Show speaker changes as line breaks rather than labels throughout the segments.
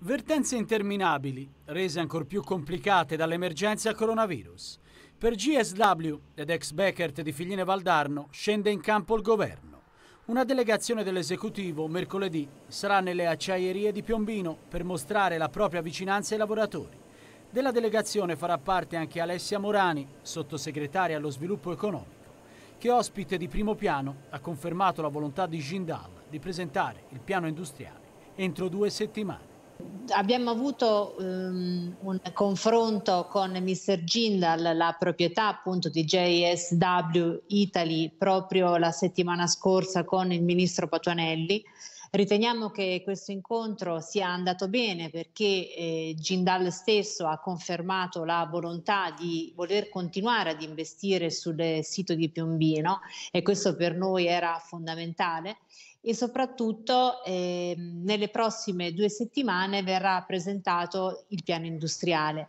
Vertenze interminabili, rese ancora più complicate dall'emergenza coronavirus. Per GSW ed ex Beckert di Figline Valdarno scende in campo il governo. Una delegazione dell'esecutivo mercoledì sarà nelle acciaierie di Piombino per mostrare la propria vicinanza ai lavoratori. Della delegazione farà parte anche Alessia Morani, sottosegretaria allo sviluppo economico, che ospite di primo piano ha confermato la volontà di Gindal di presentare il piano industriale entro due settimane
abbiamo avuto um, un confronto con Mr. Jindal, la proprietà appunto di JSW Italy, proprio la settimana scorsa con il ministro Patuanelli. Riteniamo che questo incontro sia andato bene perché eh, Gindal stesso ha confermato la volontà di voler continuare ad investire sul sito di Piombino e questo per noi era fondamentale e soprattutto eh, nelle prossime due settimane verrà presentato il piano industriale.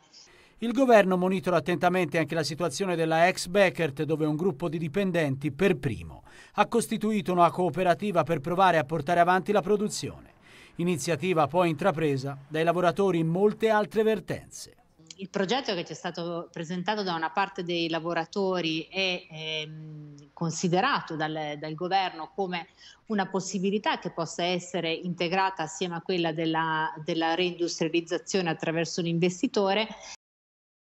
Il governo monitora attentamente anche la situazione della ex Beckert, dove un gruppo di dipendenti, per primo, ha costituito una cooperativa per provare a portare avanti la produzione. Iniziativa poi intrapresa dai lavoratori in molte altre vertenze
il progetto che ci è stato presentato da una parte dei lavoratori è ehm, considerato dal, dal, governo come una possibilità che possa essere integrata assieme a quella della, della reindustrializzazione attraverso un investitore.